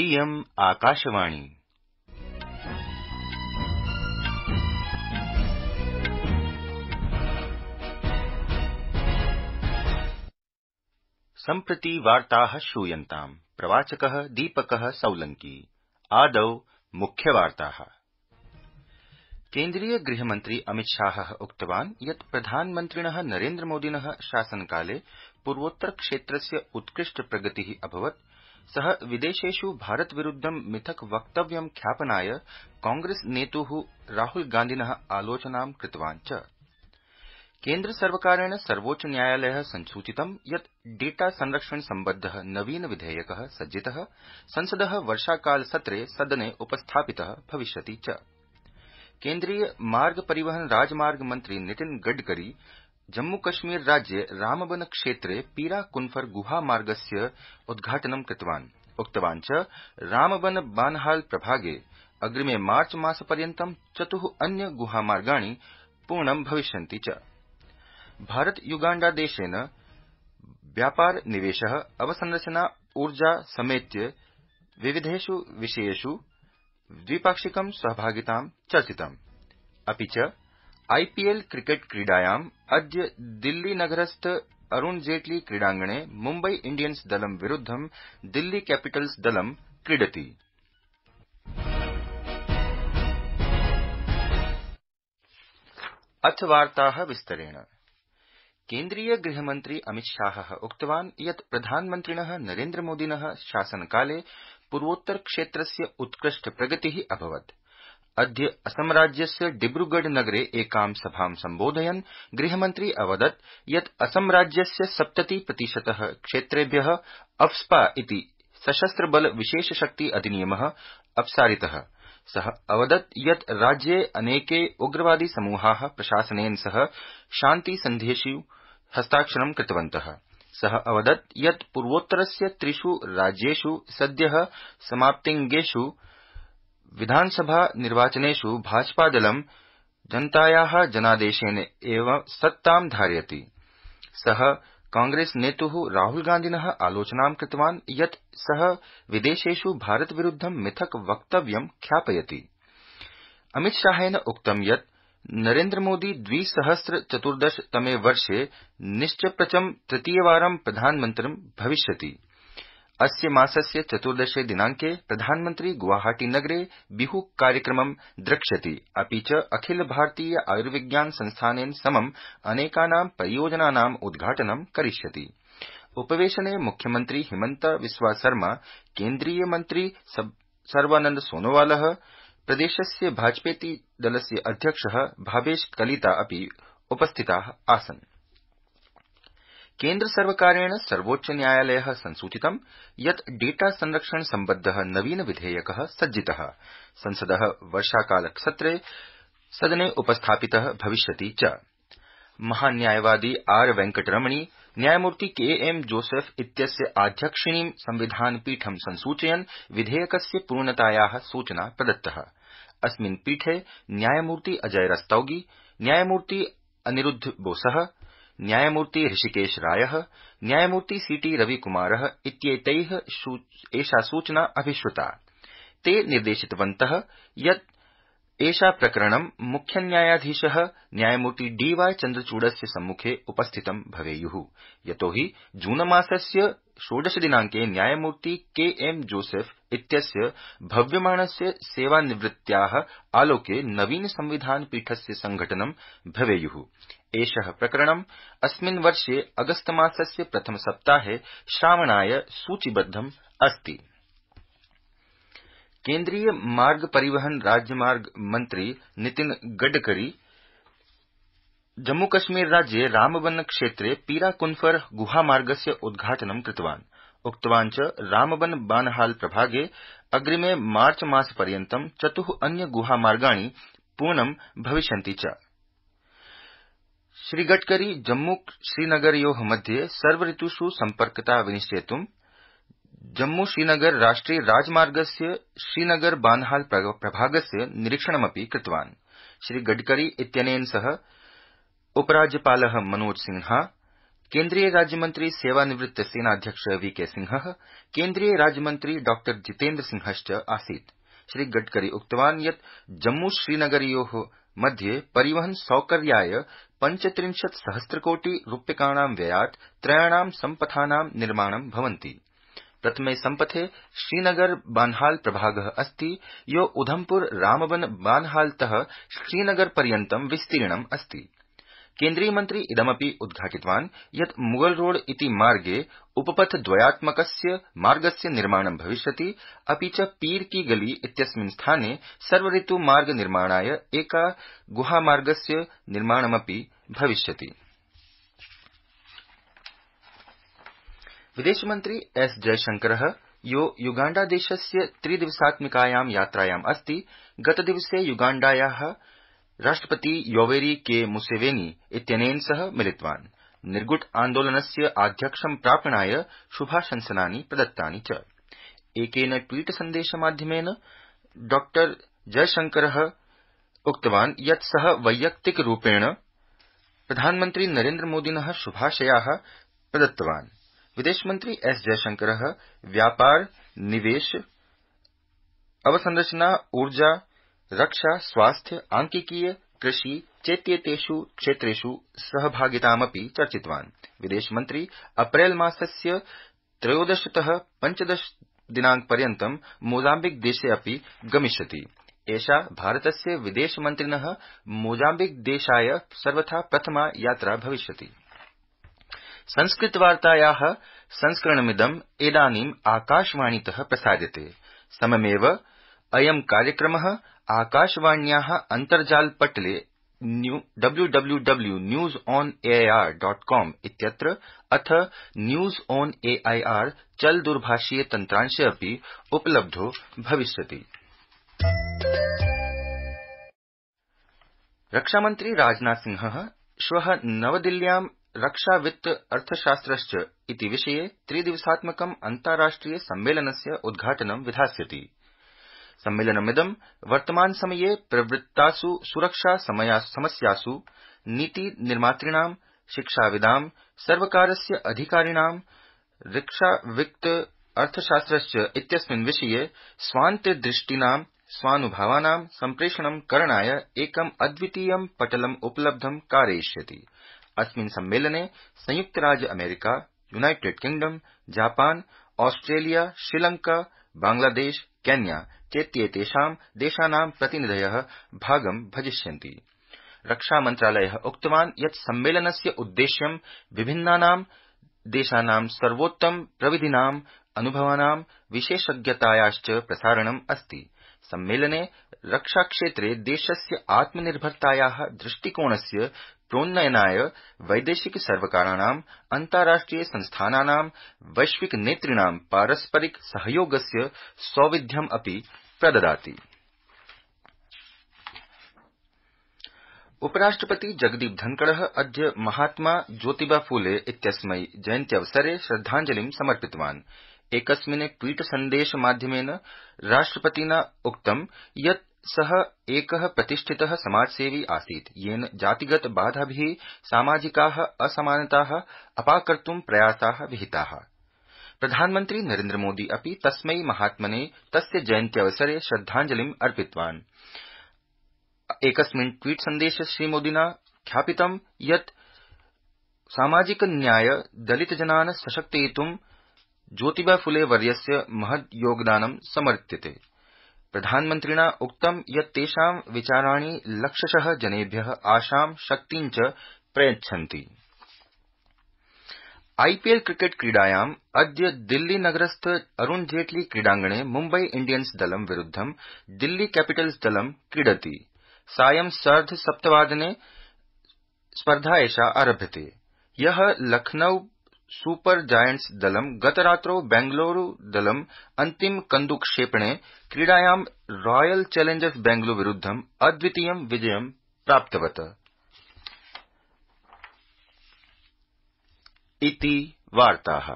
इयम् आकाशवाणी सम्प्रति वार्ताः श्रूयन्ताम् प्रवाचकः दीपकः सौलंकी आदौ मुख्यवार्ताः केन्द्रीय गृहमन्त्री अमितशाहः उक्तवान् यत् प्रधानमन्त्रिणः नरेन्द्रमोदिनः शासनकाले पूर्वोत्तर क्षेत्रस्य उत्कृष्ट प्रगतिः अभवत् सः भारत भारतविरुद्धं मिथक वक्तव्यं ख्यापनाय गांधी आलोचना आलोचनां कृतवान् च सर्वोच्च न्यायालय संसूचितं यत् डेटा संरक्षण सम्बद्धः नवीन विधेयकः सज्जितः संसदः सत्रे सदने उपस्थापितः भविष्यति च केन्द्रीय मार्ग परिवहन राजमार्ग मन्त्री नितिन गडकरी जम्मू कश्मीर राज्ये रामबन क्षेत्रे कुन्फर गुहा मार्गस्य उद्घाटनं कृतवान् उक्तवान् च रामबन बानहाल प्रभागे अग्रिमे मार्च मासपर्यन्तं चतुः अन्य गुहामार्गाणि पूर्ण भविष्यन्ति च भारत युगाण्डा देशेन व्यापार निवेश अवसंरचना ऊर्जा समेत्य विविधेष् विषयेष् द्विपाक्षिकं सहभागितां चर्चितम् अपि च क्रिकेट क्रिकेट् अद अद्य नगरस्थ अरुण जेटली क्रीडांगणे मुंबई इंडियंस दल विरुद्धं दिल्ली कैपिटल्स दल क्रीडति अथ वार्ताः विस्तरेण केन्द्रीय गृहमन्त्री अमितशाहः उक्तवान् यत् प्रधानमन्त्रिणः नरेन्द्रमोदिनः शासनकाले पूर्वोत्तर क्षेत्रस्य उत्कृष्ट प्रगति अभवत् अद्य असमराज्यस्य नगरे एकां सभां सम्बोधयन् गृहमन्त्री अवदत् यत् असमराज्यस्य सप्तति प्रतिशत क्षेत्रेभ्य अफ्स्पा इति सशस्त्रबल विशेषशक्ति अधिनियम अपसारित स अवदत् यत् राज्ये अनेके उग्रवादी समूहा प्रशासनेन सह शान्तिसन्धेष् हस्ताक्षरं कृतवन्त स अवदत् यत् पूर्वोत्तरस्य त्रिष् राज्येष् सद्य समाप्तिंगेष् विधानसभा निर्वाचनेष् भाजपादलं जनताया जनादेशेन एव सत्तां धारयति स कांग्रेसनेत् राहुलगान्धिन आलोचनां कृतवान् यत् स विदेशेष् विरूद्व मिथक वक्तव्यं ख्यापयति अमितशाहेन उक्तं यत् नरेन्द्रमोदी द्विसहस्र चतुर्दश तमे वर्षे निश्चप्रचं तृतीयवारं प्रधानमन्त्री भविष्यति अस्य मासस्य चतुर्दशे दिनांके प्रधानमन्त्री गुवाहाटी नगरे बिहु कार्यक्रमं द्रक्ष्यति अपि च अखिल भारतीय आयुर्विज्ञान संस्थानेन समं अनेकानां परियोजनानाम् उद्घाटनं करिष्यति उपवेशने मुख्यमन्त्री हिमन्त बिस्वा सरमा केन्द्रीय मन्त्री सर्वानन्द सोनोवाल प्रदेशस्य भाजपेति दलस्य अध्यक्ष भावेश कलिता अपि उपस्थिता आसन् सर्वोच्च न्यायालय संसूचितं यत् डेटा संरक्षण सम्बद्ध नवीन विधेयक सज्जित संसद वर्षाकालसत्रे सदने उपस्थापित भविष्यति च महान्यायवादी आर वेंकटरमणी न्यायमूर्ति के एम जोसेफ इत्यस्य आध्यक्षिणीं संविधानपीठं संसूचयन् विधेयकस्य पूर्णताया सूचना प्रदत्त अस्मिन् पीठे न्यायमूर्ति अजय रस्तौगी न्यायमूर्ति अनिरुद्ध बोस न्यायमूर्ति ऋषिकेश राय न्यायमूर्ति सीटी रविकुमार एषा सूचना अभिश्रुता ते निर्देशितवन्त यत् एषा प्रकरणं न्यायाधीश न्यायमूर्ति डी वाई चन्द्रचूडस्य सम्मुखे उपस्थितं भवेयुः यतोहि जूनमासस्य षोडशदिनाङ्के न्यायमूर्ति के एम जोसेफ इत्यस्य भव्यमाणस्य सेवानिवृत्त्याः आलोके नवीन संविधान पीठस्य संघटन भवेयुः एष प्रकरणम् अस्मिन् वर्षे अगस्तमासस्य सप्ताह श्रावणाय सूचीबद्ध अस्ति केंद्रीय मार्ग परिवहन राजमार्ग मंत्री नितिन गडकरी जम्मू कश्मीर राज्ये रामबन क्षेत्रे पीराकुन्फर गुहामार्गस्य उद्घाटनं कृतवान् उक्तवान् च रामबन बानहाल प्रभागे अग्रिमे मार्च मासपर्यन्तं चतुः अन्य गुहामार्गाणि पूर्णं भविष्यन्ति च श्रीगडकरी जम्मू श्रीनगरयो मध्ये सर्वऋतुष् सम्पर्कता विनिश्चेतुं जम्मू श्रीनगर राष्ट्रीय राजमार्ग से श्रीनगर बानहाल बान्हाल प्रभागस्य निरीक्षणमपि श्री गडकरी इत्यनेन सह उपराज्यपाल मनोज सिन्हा केन्द्रीय राज्यमंत्री सेवानिवृत्त सेनाध्यक्ष वीके सिंह केन्द्रीय राज्यमंत्री डॉ जितेन्द्र सिंह सिंहश्च श्री गडकरी उक्तवान् यत् जम्मू श्रीनगरयो मध्ये परिवहन सौकर्याय पञ्चत्रिंशत् सहस्रकोटि रूप्यकाणां व्ययात् त्रयाणां सम्पथानां निर्माणं भवन्ति प्रथम सम्पथे श्रीनगर बानहाल प्रभाग अस्त यो उधमपुर रामबन बान्हालत श्रीनगर विस्तीर्णम अस्त अस्ति मंत्री इदमपि उद्घाटितवान् यत् रोड इति मार्गे उपपथद्वयात्मकस्य मार्गस्य निर्माणं भविष्यति अपि च पीर की गली इत्यस्मिन् स्थाने निर्माण निर्माणाय एका गुहामार्गस्य निर्माणमपि भविष्यति विदेश मंत्री एस जयशंकर यो युगाण्डादेशस्य त्रिदिवसात्मिकायां यात्रायाम् अस्ति गतदिवसे युगाण्डाया राष्ट्रपति योवेरी के मुसेवेनी इत्यनेन सह मिलितवान् निर्गुट आन्दोलनस्य आध्यक्षं प्रापणाय शुभाशंसनानि प्रदत्तानि च एकेन ट्वीट सन्देश माध्यमेन डॉ जयशंकर उक्तवान् यत् सः प्रधानमंत्री प्रधानमन्त्री मोदी शुभाशया प्रदत्तवान् विदेश मंत्री एस जयशंकर व्यापार निवेश अवसंरचना ऊर्जा रक्षा स्वास्थ्य आंकिकीय कृषि चेत्येतेष् क्षेत्रेष् सहभागितामपि चर्चितवान् विदेशमन्त्री अप्रैलमासस्य त्रयोदशत पञ्चदश पर्यत मोजाम्बिक देशे अपि गमिष्यति एषा भारतस्य विदेशमन्त्रिण मोजाम्बिक देशाय सर्वथा प्रथमा यात्रा भविष्यति संस्कृतवार्ताया संस्करणमिदम् इदानीम् आकाशवाणीत प्रसार्यते सममेव अयं कार्यक्रम आकाशवाण्या अन्तर्जालपटले W W W news on AIR dot com इत्यत्र अथ न्यूज ऑन एआईआर चल दूरभाषीय तन्त्रांशे अपि उपलब्धो भविष्यति रक्षामन्त्री राजनाथ सिंह श्व नवदिल्ल्याम् रक्षा वित्त अर्थशास्त्रश्च इति विषये त्रिदिवसात्मकम् अन्ताराष्ट्रिय सम्मेलनस्य उद्घाटनं विधास्यति सम्मेलनमिदं वर्तमानसमये प्रवृत्तासु सुरक्षा समस्यासु नीतिनिर्मातृणां शिक्षाविदां सर्वकारस्य अधिकारिणां रक्षावित्त अर्थशास्त्रश्च इत्यस्मिन् विषये स्वान्तदृष्टीनां स्वानुभावानां सम्प्रेषणं करणाय एकम् अद्वितीयं पटलम् उपलब्धं कारयिष्यति अस्मिन् सम्मेलने संयुक्त राज्य America United Kingdom Japan Australia Sri Lanka Bangladesh Kenya चेत्येतेषां देशानां प्रतिनिधय भागं भजिष्यन्ति रक्षामन्त्रालय उक्तवान् यत् सम्मेलनस्य उद्देश्यं विभिन्नानां देशानां सर्वोत्तम प्रविधीनां अनुभवानां विशेषज्ञतायाश्च प्रसारणम् अस्ति सम्मेलने रक्षाक्षेत्रे देशस्य आत्मनिर्भरताया दृष्टिकोणस्य प्रोन्नयनाय वैदेशिक सर्वकाराणाम् अन्ताराष्ट्रिय संस्थानानां वैश्विक नेतृणां पारस्परिक सहयोगस्य सौविध्यम् अपि प्रददाति उपराष्ट्रपति जगदीप धनखड़ अद्य महात्मा ज्योतिबा फूले इत्यस्मै जयन्त्यवसरे श्रद्धाञ्जलिं समर्पितवान् एकस्मिन् ट्वीट सन्देश माध्यमेन राष्ट्रपतिना उक्तं यत् सह एक प्रतिष्ठितः समाजसेवी आसीत् येन जातिगत बाधा बाधाभिः सामाजिकाः अपाकर्त अपाकर्त् विहिता प्रधानमंत्री नरेन्द्र मोदी अपि तस्मै महात्मने तस्य जयन्त्यवसरे श्रद्धाञ्जलिम् अर्पितवान् एकस्मिन् ट्वीट सन्देशे श्रीमोदिना ख्यापितं यत् सामाजिक न्याय दलितजनान् सशक्तयित्ं ज्योतिबा फुले वर्यस्य महद योगदानं समर्थ्यते प्रधानमन्त्रिणा उक्तं यत् तेषां विचाराणि लक्षश जनेभ्य आशां शक्तिं च प्रयच्छन्ति आईपीएल क्रिकेट क्रीडायाम् अद्य अरुण जेटली क्रीडांगणे मुम्बई इण्डियन्स दलं विरुद्धं दिल्ली कैपिटल्स दलं क्रीडति सायं सार्ध सप्तवादने स्पर्धा एषा आरभ्यते लखनऊ ಸೂಪರ್ ಜಾಯಂಟ್ಸ್ दलं गतरात्रौ बेंगलुरूदलम् अन्तिमकन्दुकक्षेपणे क्रीडायां रॉयल चैलेंजर्स बेंगलुरू विरुद्धम् अद्वितीयं विजयं प्राप्तवत इति वार्ताः